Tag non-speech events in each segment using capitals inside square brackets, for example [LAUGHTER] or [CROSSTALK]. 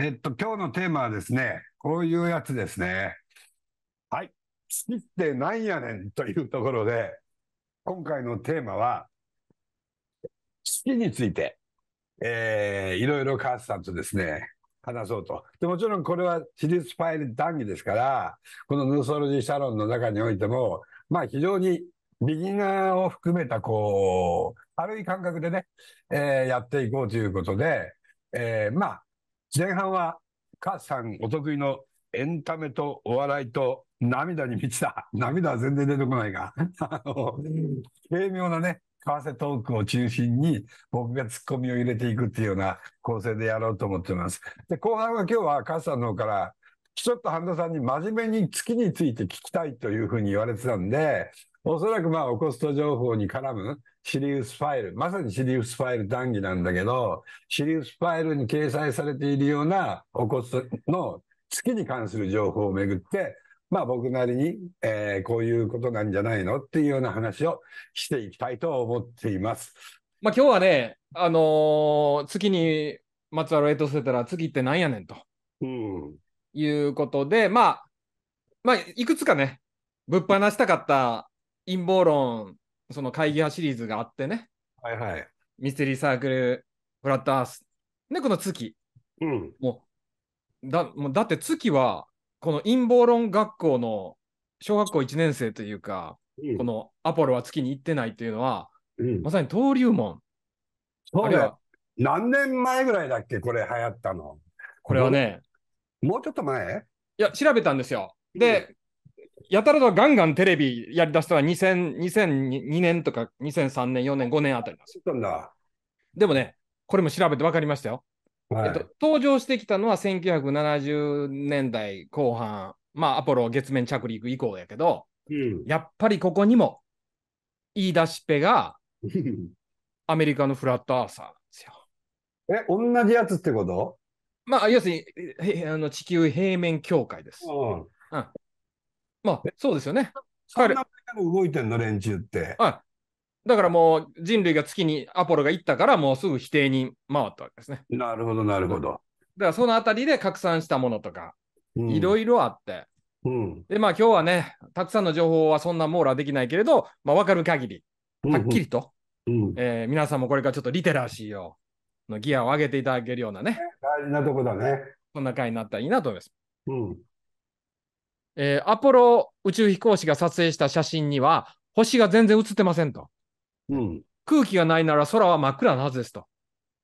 えっと、今日のテーマはですね、こういうやつですね。はい。好きってなんやねんというところで、今回のテーマは、好きについて、えー、いろいろ母さんとですね、話そうと。で、もちろんこれは私立ファイル談義ですから、このヌーソロジーシャロンの中においても、まあ非常にビギナーを含めた、こう、軽い感覚でね、えー、やっていこうということで、えー、まあ、前半は、母さんお得意のエンタメとお笑いと涙に満ちた。[LAUGHS] 涙は全然出てこないが、[LAUGHS] あの、軽妙なね、為替トークを中心に僕がツッコミを入れていくっていうような構成でやろうと思ってます。で、後半は今日は母さんの方から、ちょっと半田さんに真面目に月について聞きたいというふうに言われてたんで、おそらくまあ、オコスト情報に絡むシリウスファイル、まさにシリウスファイル談義なんだけど、シリウスファイルに掲載されているようなオコストの月に関する情報をめぐって、まあ僕なりに、えー、こういうことなんじゃないのっていうような話をしていきたいと思っています。まあ今日はね、あのー、月にまつわるエトてたら月って何やねんと、うん、いうことで、まあ、まあ、いくつかね、ぶっ放したかった陰謀論、その会議派シリーズがあってね。はいはい。ミステリーサークル、フラットアース。ね、この月。うん。もう、だもうだって月は、この陰謀論学校の小学校1年生というか、うん、このアポロは月に行ってないというのは、うん、まさに登竜門。そうだ何年前ぐらいだっけ、これ流行ったの。これはね、もうちょっと前いや、調べたんですよ。で、やたらとガンガンテレビやりだしたのは2 0 0 2年とか2003年、4年、5年あたりです。でもね、これも調べて分かりましたよ。はい、えっと、登場してきたのは1970年代後半、まあ、アポロ月面着陸以降やけど、うん、やっぱりここにも言い出しっぺが [LAUGHS] アメリカのフラットアーサーなんですよ。え、同じやつってことまあ、要するにあの地球平面境界です。うん、まあ、そうですよね。そんな動いてんの、連中って。はい。だからもう人類が月にアポロが行ったから、もうすぐ否定に回ったわけですね。なるほど、なるほど。だからそのあたりで拡散したものとか、いろいろあって。うん、で、まあ今日はね、たくさんの情報はそんな網羅できないけれど、まあ分かる限り、はっきりと、うんえ皆さんもこれからちょっとリテラシーを、のギアを上げていただけるようなね。大事なとこだね。そんな回になったらいいなと思います。うんえー、アポロ宇宙飛行士が撮影した写真には、星が全然写ってませんと。うん、空気がないなら空は真っ暗なはずですと。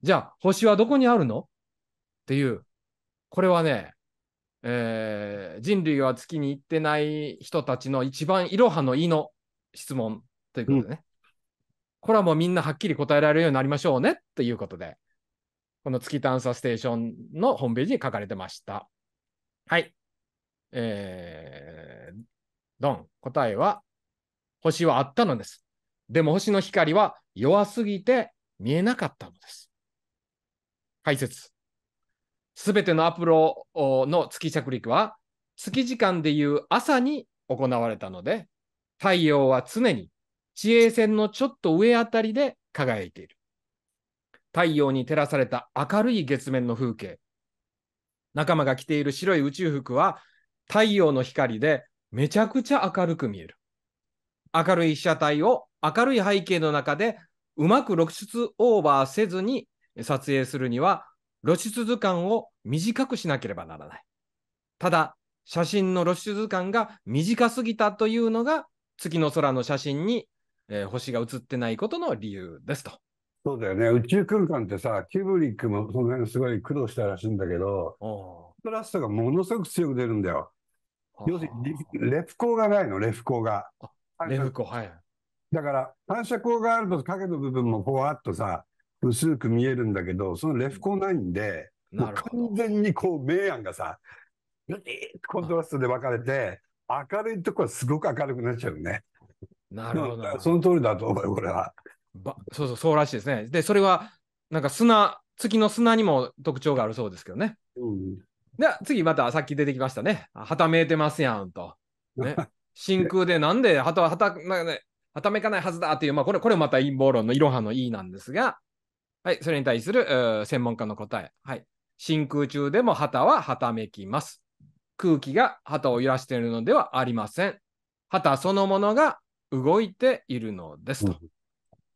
じゃあ、星はどこにあるのっていう、これはね、えー、人類は月に行ってない人たちの一番いろはのいの質問ということでね、うん、これはもうみんなはっきり答えられるようになりましょうねっていうことで、この月探査ステーションのホームページに書かれてました。はい。えー、ドン、答えは、星はあったのです。でも星の光は弱すぎて見えなかったのです。解説。すべてのアプロの月着陸は、月時間でいう朝に行われたので、太陽は常に地平線のちょっと上あたりで輝いている。太陽に照らされた明るい月面の風景。仲間が着ている白い宇宙服は太陽の光でめちゃくちゃ明るく見える。明るい被写体を明るい背景の中でうまく露出オーバーせずに撮影するには露出図鑑を短くしなければならない。ただ、写真の露出図鑑が短すぎたというのが月の空の写真に、えー、星が写ってないことの理由ですと。そうだよね宇宙空間ってさキューブリックもその辺すごい苦労したらしいんだけどストラストがものすごく強く出るんだよ。要するに、レフ光がないの、レフ光が。レフ光、はい。だから、反射光があると影の部分もう、わっとさ、薄く見えるんだけど、そのレフ光ないんで、もう完全にこう、明暗がさ、コントラストで分かれて、明るいとこはすごく明るくなっちゃうね。なるほど。[LAUGHS] その通りだと思うよ、これは。ばそうそう、そうらしいですね。で、それは、なんか砂、月の砂にも特徴があるそうですけどね。うん、で、次またさっき出てきましたね。はためいてますやんと。ね、[LAUGHS] 真空でなんではたはた、ね、はためかないはずだっていう、まあ、これ、これまた陰謀論のいろはの意なんですが、はい、それに対する専門家の答え。はい。真空中でも旗ははためきます。空気が旗を揺らしているのではありません。旗そのものが動いているのですと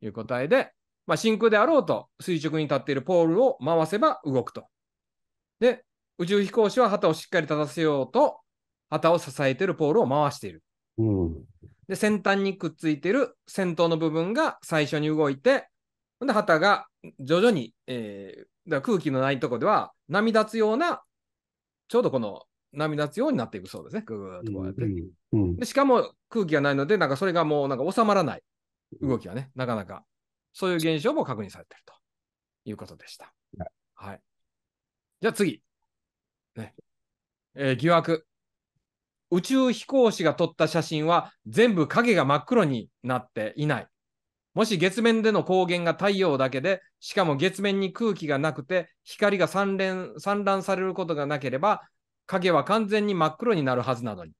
いう答えで、まあ、真空であろうと垂直に立っているポールを回せば動くと。で、宇宙飛行士は旗をしっかり立たせようと、旗を支えているポールを回している。うん、で、先端にくっついている先頭の部分が最初に動いて、で、旗が徐々に、えー、だ空気のないとこでは波立つような、ちょうどこの波立つようになっていくそうですね。ぐーっとこうやって、うんうん、で。しかも空気がないので、なんかそれがもうなんか収まらない動きがね、なかなか、そういう現象も確認されているということでした。はい。じゃあ次。ねえー、疑惑。宇宙飛行士が撮った写真は全部影が真っ黒になっていない。もし月面での光源が太陽だけで、しかも月面に空気がなくて光が散連散乱されることがなければ、影は完全に真っ黒になるはずなのに。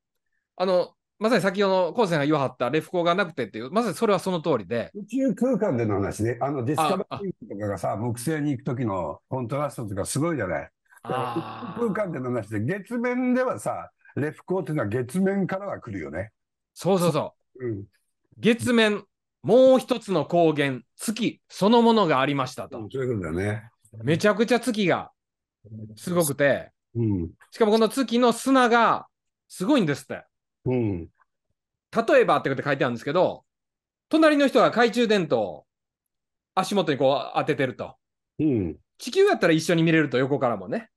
あの、まさに先ほど高専が言わはったレフ光がなくてっていう、まさにそれはその通りで。宇宙空間での話ね、あのディスカバリーとかがさ、木星に行く時のコントラストとかすごいじゃない。空間での話で、月面ではさ、レフコーっていうのは月面からは来るよね。そうそうそう。うん、月面、もう一つの光源、月そのものがありましたと。そういうことだね。めちゃくちゃ月がすごくて、うん、しかもこの月の砂がすごいんですって。うん、例えばってこと書いてあるんですけど、隣の人が懐中電灯を足元にこう当ててると。うん、地球やったら一緒に見れると、横からもね。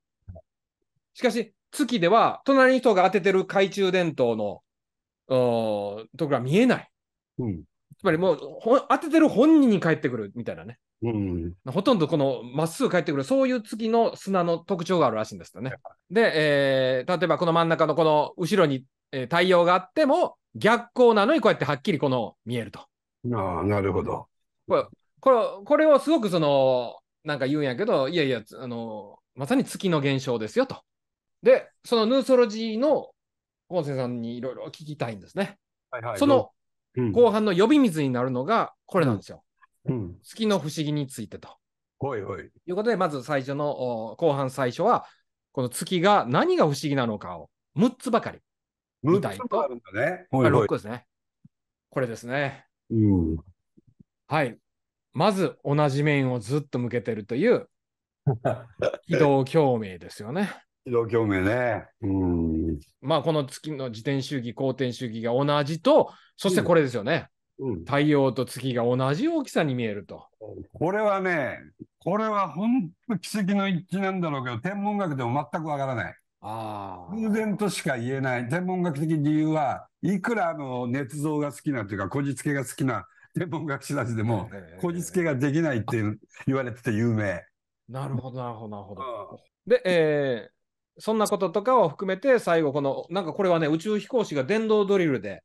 しかし、月では、隣の人が当ててる懐中電灯の、ところは見えない。うん、つまりもう当ててる本人に帰ってくるみたいなね。うん、ほとんどこのまっすぐ帰ってくる、そういう月の砂の特徴があるらしいんですよね。で、えー、例えばこの真ん中のこの後ろに、えー、太陽があっても、逆光なのにこうやってはっきりこの見えると。ああ、なるほど。これこれこれをすごくそのなんか言うんやけど、いやいや、あの、まさに月の現象ですよと。で、そのヌーソロジーの本生さんにいろいろ聞きたいんですね。はいはい、その後半の呼び水になるのがこれなんですよ。うん、月の不思議についてと。ほいほい。いうことで、まず最初の、後半最初は、この月が何が不思議なのかを6つばかり見たいと。6つあるんだね。6個ですね。これですね。うん、はい。まず同じ面をずっと向けてるという軌 [LAUGHS] 道共鳴ですよね。軌道共鳴ね。うんまあこの月の自転周期、公転周期が同じと、そしてこれですよね。うん、太陽と月が同じ大きさに見えると。これはね、これは本当奇跡の一致なんだろうけど、天文学でも全くわからない。あ偶然としか言えない。天文学的理由は、いくらあの捏造が好きなというか、こじつけが好きな天文学士たちでも、こじつけができないって [LAUGHS] 言われてて有名。なるほど、なるほど、なるほど。で、えー、そんなこととかを含めて、最後、この、なんかこれはね、宇宙飛行士が電動ドリルで、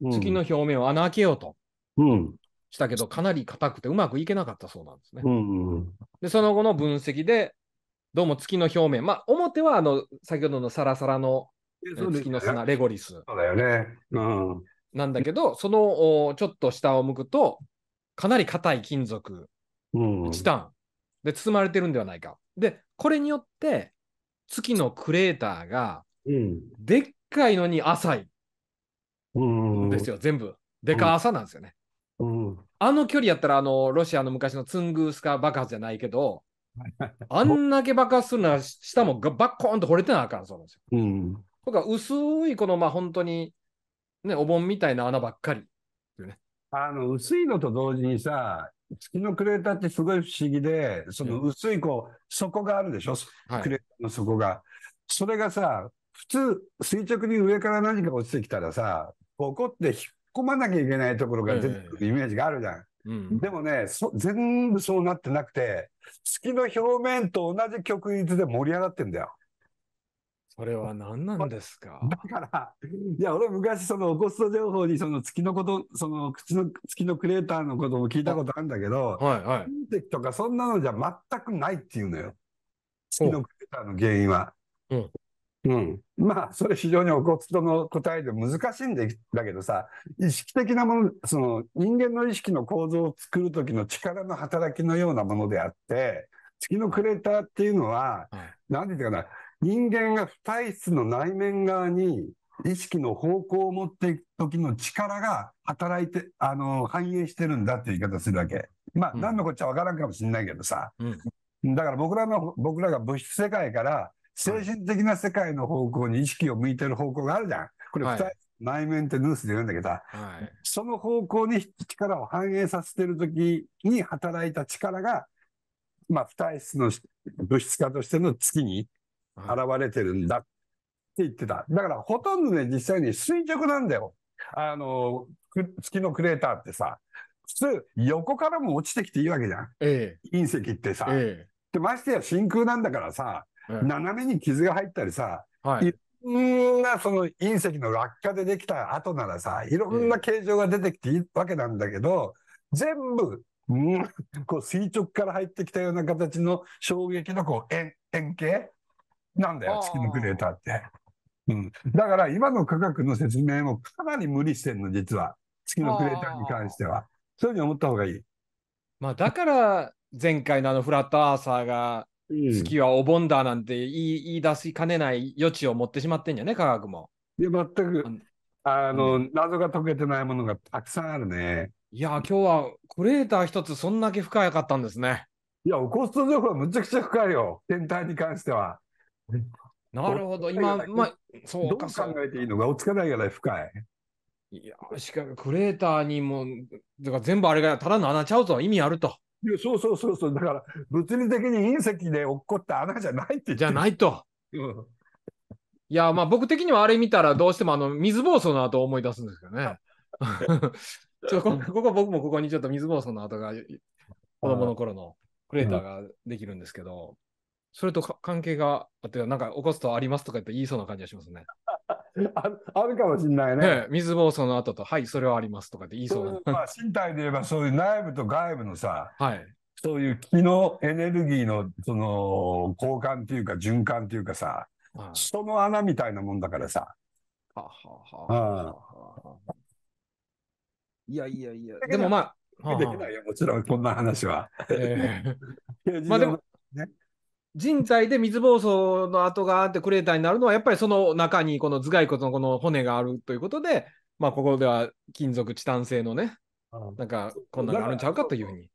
月の表面を穴開けようと。うんしたけど、かなり硬くてうまくいけなかったそうなんですね。うんうん、で、その後の分析で、どうも月の表面、まあ、表はあの先ほどのサラサラの月の砂、レゴリス。そうだよね。うん、なんだけど、そのちょっと下を向くと、かなり硬い金属、チタンで包まれてるんではないか。で、これによって、月のクレーターが、でっかいのに浅い。ですよ、全部。でか浅なんですよね。あの距離やったら、あの、ロシアの昔のツングースカ爆発じゃないけど、[LAUGHS] あんだけ爆発するなら、下もバッコーンと掘れてなあかんそうなんですよ。とか、薄いこの、まあ本当に、ね、お盆みたいな穴ばっかり、ね。あの、薄いのと同時にさ、月のクレーターってすごい不思議で、その薄いこう、底があるでしょ、はい、クレーターの底が。それがさ、普通、垂直に上から何か落ちてきたらさ、ボコって引っ込まなきゃいけないところが出てくるイメージがあるじゃん。うん、でもね全部そうなってなくて、月の表面と同じ曲率で盛り上がってんだよ。それは何なんですか [LAUGHS] だから、いや、俺昔そのオコスト情報にその月のこと、その口の月のクレーターのことも聞いたことあるんだけど、はいはい。隕石とかそんなのじゃ全くないっていうのよ。月のクレーターの原因は。うん。うん、まあそれ非常にお骨との答えで難しいんだけどさ意識的なものその人間の意識の構造を作る時の力の働きのようなものであって月のクレーターっていうのは何、はい、て言うかな人間が不体質の内面側に意識の方向を持っていくときの力が働いて、あの、反映してるんだって言い方するわけ。まあ、ん、何のこっちゃわからんかもしれないけどさ。うん、だから僕らの、僕らが物質世界から精神的な世界の方向に意識を向いてる方向があるじゃん。これ不体質内面ってヌースで言うんだけど、はい、その方向に力を反映させてる時に働いた力が、まあ、不体質の物質化としての月に現れてるんだって言ってた。だからほとんどね、実際に垂直なんだよ。あの、月のクレーターってさ、普通横からも落ちてきていいわけじゃん。ええ、隕石ってさ。ええ、でましてや真空なんだからさ、ええ、斜めに傷が入ったりさ、はい、いろんなその隕石の落下でできた後ならさ、いろんな形状が出てきていいわけなんだけど、全部、うん、こう垂直から入ってきたような形の衝撃のこう円円形なんだよ、月のクレーターって。うん、だから今の科学の説明もかなり無理してるの、実は。月のクレーターに関しては。そういうふうに思った方がいい。まあ、だから前回のあのフラットアーサーが月はお盆だなんて言い,、言い出しかねない余地を持ってしまってんじゃね、科学も。いや、全く、あの、うん、謎が解けてないものがたくさんあるね。いや、今日はクレーター一つ、そんだけ深かったんですね。いや、オコスト情報はむちゃくちゃ深いよ、天体に関しては。なるほど、今、まあ、そうか。どう考えていいのが落ち着かないから深い。いや、しかもクレーターにも、だから全部あれがただの穴ちゃうと意味あると。いや、そうそうそうそう、だから物理的に隕石で起こった穴じゃないってじゃないと。うん、いや、まあ僕的にはあれ見たらどうしてもあの水暴走の後を思い出すんですけどね。ちょ [LAUGHS] ここ僕もここにちょっと水暴走の跡が子供の頃のクレーターができるんですけど。それと関係があって、なんか起こすとありますとか言って言いそうな感じがしますね。[LAUGHS] ああるかもしれないね。ね水暴走の後と、はい、それはありますとかって言いそうな。まあ、身体で言えば、そういう内部と外部のさ、はい、そういう気のエネルギーのその交換っていうか、循環っていうかさ、はい、人の穴みたいなもんだからさ。はははは、いやいやいや、でもまあ。できないよ、もちろん、こんな話は。えー、[LAUGHS] まあでも、ね、人材で水暴走の跡があってクレーターになるのは、やっぱりその中にこの頭蓋骨のこの骨があるということで、まあ、ここでは金属、チタン製のね、なんかこんなのあるんちゃうかというふうに。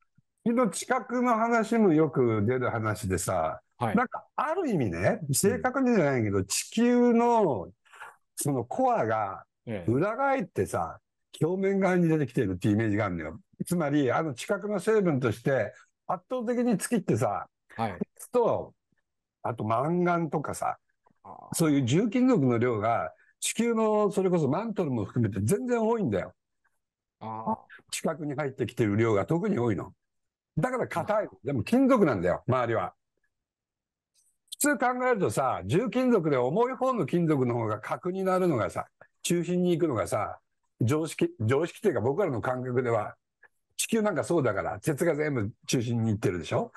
の近くの話もよく出る話でさ、はい、なんかある意味ね、正確にじゃないけど、うん、地球のそのコアが裏返ってさ、ええ、表面側に出てきてるっていうイメージがあるのよ。つまり、あの地殻の成分として、圧倒的に月ってさ、はい。と、あとマンガンとかさ、そういう重金属の量が、地球のそれこそマントルも含めて全然多いんだよ。近くに入ってきてる量が特に多いの。だから硬い。でも金属なんだよ、周りは。普通考えるとさ、重金属で重い方の金属の方が核になるのがさ、中心に行くのがさ、常識、常識っていうか僕らの感覚では、地球なんかそうだから、鉄が全部中心に行ってるでしょ、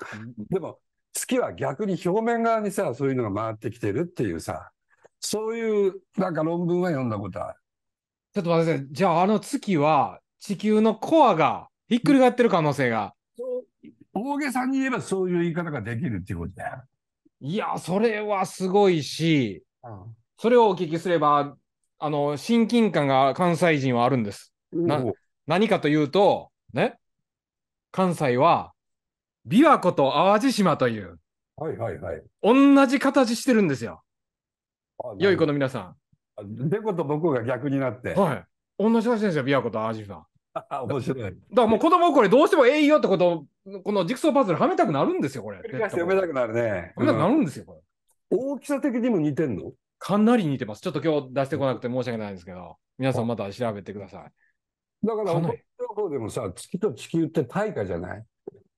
でも、月は逆に表面側にさ、そういうのが回ってきてるっていうさ、そういうなんか論文は読んだことある。ちょっと待ってください。じゃああの月は地球のコアがひっくり返ってる可能性が。大げさに言えばそういう言い方ができるっていうことだよ。いや、それはすごいし、うん、それをお聞きすれば、あの、親近感が関西人はあるんです。な何かというと、ね、関西は琵琶湖と淡路島という、はいはいはい。同じ形してるんですよ。良い子の皆さん。でこと僕が逆になって。はい。同じ形ですよ、琵琶湖と淡路島。面白い。だからもう子供これどうしてもええよってことこのジグソーパズルはめたくなるんですよ、これ。繰読めたくなるね。はめたくなるんですよ、これ。大きさ的にも似てんのかなり似てます。ちょっと今日出してこなくて申し訳ないんですけど、皆さんまた調べてください。だから、か情報でもさ、月と地球って大化じゃない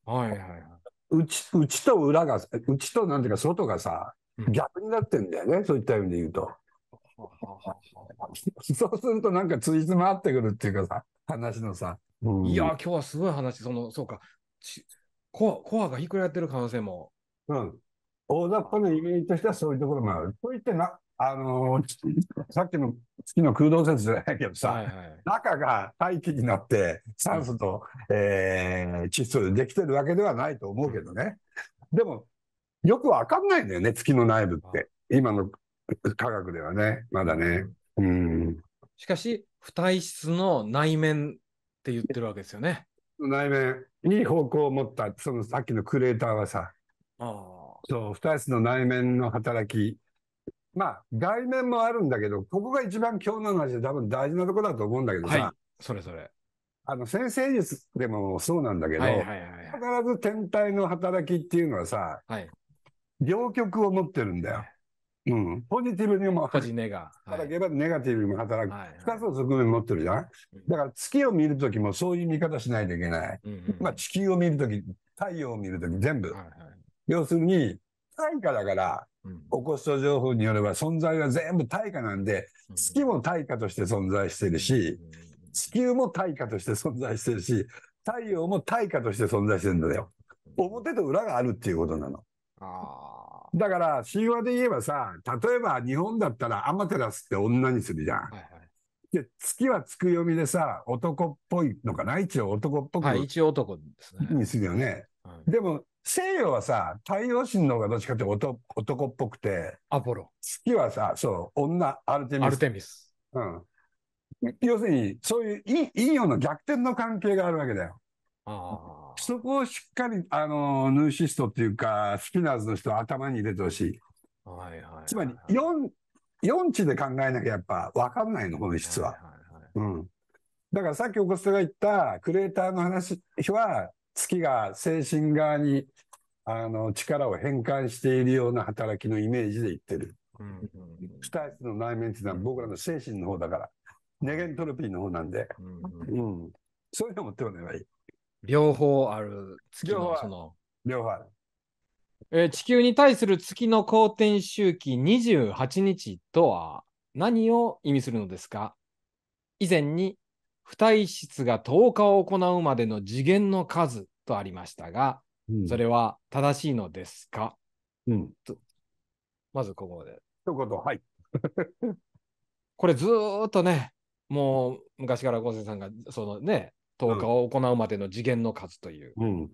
はいはいはい。うち、うちと裏が、うちとなんていうか外がさ、逆になってんだよね、うん、そういった意味で言うと。そうするとなんかついつまってくるっていうかさ、話のさ。うん、いや、今日はすごい話、その、そうか、コアコアがひっくり返ってる可能性も。うん。大雑把なイメージとしてはそういうところもある。といってな、あのー、[LAUGHS] さっきの月の空洞説じゃないけどさ、はいはい、中が大気になって酸素と、うん、えー、窒素でできてるわけではないと思うけどね。でも、よくわかんないんだよね、月の内部って。今の科学ではね、まだね。うん。しかし、不体質の内面って言ってるわけですよね。内面、いい方向を持った、そのさっきのクレーターはさ、あそう、不体質の内面の働きまあ、外面もあるんだけど、ここが一番今日の話で多分大事なとこだと思うんだけどさ。はい、それそれ。あの、先生術でもそうなんだけど、はいはいはいはい、必ず天体の働きっていうのはさ、はい、両極を持ってるんだよ。うん、ポジティブにも働けば、ネガティブにも働く、はい、つの側面持ってるじゃん、はいはい、だから月を見るときもそういう見方しないといけない、うんうん、まあ、地球を見るとき太陽を見るとき全部、はいはい、要するに対価だから起こスト情報によれば存在は全部対価なんで、月も対価として存在してるし、地球も対価として存在してるし、太陽も対価として存在してるんだよ。表と裏があるっていうことなの。だから、神話で言えばさ、例えば日本だったらアマテラスって女にするじゃん。はいはい、で、月は月読みでさ、男っぽいのかな一応男っぽく。はい、一応男ですね。にするよね。はい、でも、西洋はさ、太陽神の方がどっちかって男男っぽくて、アポロ。月はさ、そう、女、アルテミス。アルテミス。うん。要するに、そういう陰陽の逆転の関係があるわけだよ。あそこをしっかり、あの、ヌーシストっていうか、スピナーズの人は頭に入れてほしい。はいはい、はい、つまり、4、四地で考えなきゃやっぱ分かんないの、この質は。はいはいはい、うん。だからさっきお子さんが言った、クレーターの話は、月が精神側にあの力を変換しているような働きのイメージで言ってる。うんスタイスの内面っていうのは僕らの精神の方だから、ネゲントロピーの方なんで、うんうんうん、そういうの持っておればいい。両方ある月のその両方ある。えー、地球に対する月の公転周期28日とは何を意味するのですか以前に付帯室が10日を行うまでの次元の数とありましたが、うん、それは正しいのですか、うん、まずここで。一言、はい。[LAUGHS] これずっとね、もう昔から昴生さんが、そのね、10日を行うまでの次元の数という。うん、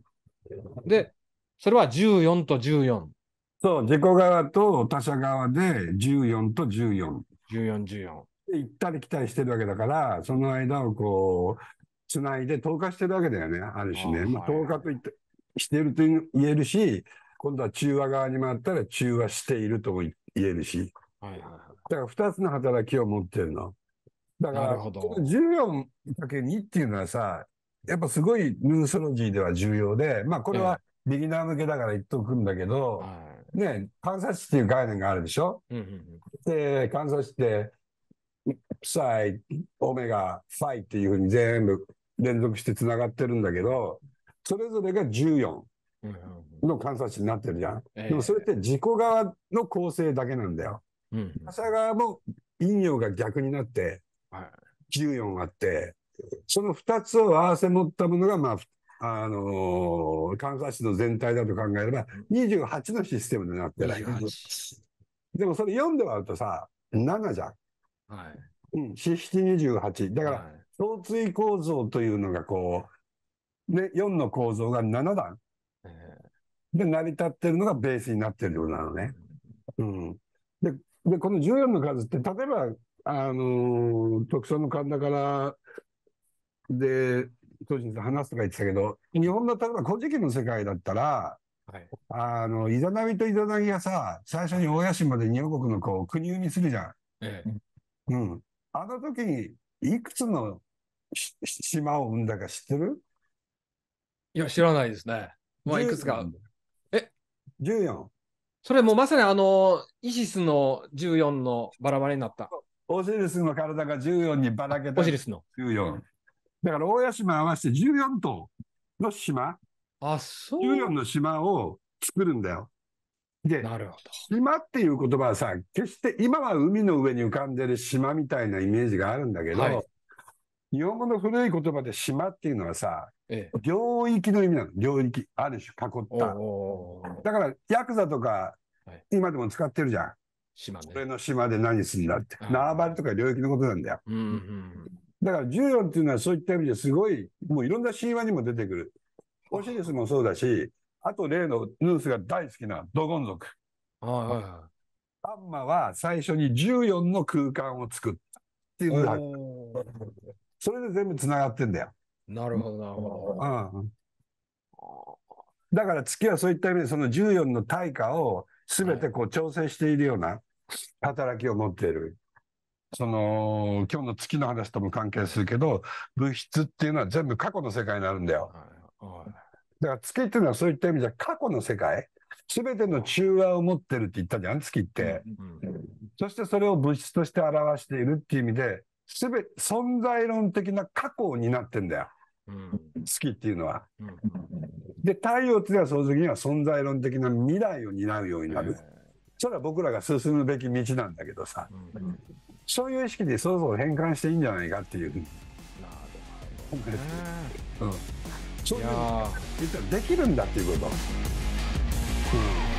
で、それは14と14。そう、自己側と他者側で14と14。14、14。行ったり来たりしてるわけだから、その間をこう、つないで投下してるわけだよね、あるしね。あまあ、投下と言って、してると言えるし、今度は中和側に回ったら中和しているとも言えるし。だから二つの働きを持ってるの。だから、この14だけ2っていうのはさ、やっぱすごいヌーソロジーでは重要で、まあこれはビギナー向けだから言っとくんだけど、ね、観察値っていう概念があるでしょ、うんうんうん、で、観察値って、サイ、オメガ、ファイっていうふうに全部連続してつながってるんだけど、それぞれが14の観察値になってるじゃん。でもそれって自己側の構成だけなんだよ。他者側も陰陽が逆になって、14あって、その2つを合わせ持ったものが、まあ、あのー、観察史の全体だと考えれば、28のシステムになってる。でもそれ4で割るとさ、7じゃん。はい。うん、四七二十八。だから、胸椎構造というのがこう、ね、4の構造が7段。えで、成り立ってるのがベースになってるようなのね。うん。で、でこの14の数って、例えば、あのー、特徴の神田からで、当時話すとか言ってたけど、日本の例えば古事記の世界だったら、はい、あの、イザナミとイザナギがさ、最初に大谷島まで日本国の子を国生みするじゃん。ええ、うん。あの時に、いくつの島を生んだか知ってるいや、知らないですね。まあ、いくつか。え ?14。それもまさにあの、イシスの14のバラバラになった。オシリスの体が14にばらけた。オシリスの。14。だから、大屋島合わせて14島の島。あ、そう。14の島を作るんだよ。で、島っていう言葉はさ、決して今は海の上に浮かんでる島みたいなイメージがあるんだけど、はい、日本語の古い言葉で島っていうのはさ、ええ、領域の意味なの。領域。ある種囲った。だから、ヤクザとか、今でも使ってるじゃん。島ね。俺の島で何すんだって。縄張りとか領域のことなんだよ。うんうん、だから、14っていうのはそういった意味ですごい、もういろんな神話にも出てくる。オシリスもそうだし、あと例のヌースが大好きなドゴン族。はいはいはアンマは最初に14の空間を作ったっていうのが、それで全部繋がってんだよ。なるほど、なるほど。うん。だから月はそういった意味で、その14の対価を全てこう調整しているような働きを持っている。その、今日の月の話とも関係するけど、物質っていうのは全部過去の世界になるんだよ。はいはいだから月っていうのはそういった意味じゃ過去の世界、すべての中和を持ってるって言ったじゃん、月って。そしてそれを物質として表しているっていう意味で、すべ、存在論的な過去になってんだよ。うん、月っていうのは。で、太陽っていうのはその時には存在論的な未来を担うようになる。それは僕らが進むべき道なんだけどさ、うん、そういう意識でそろそろ変換していいんじゃないかっていう。なるほど、うんそういう言ったらできるんだっていうこと。うん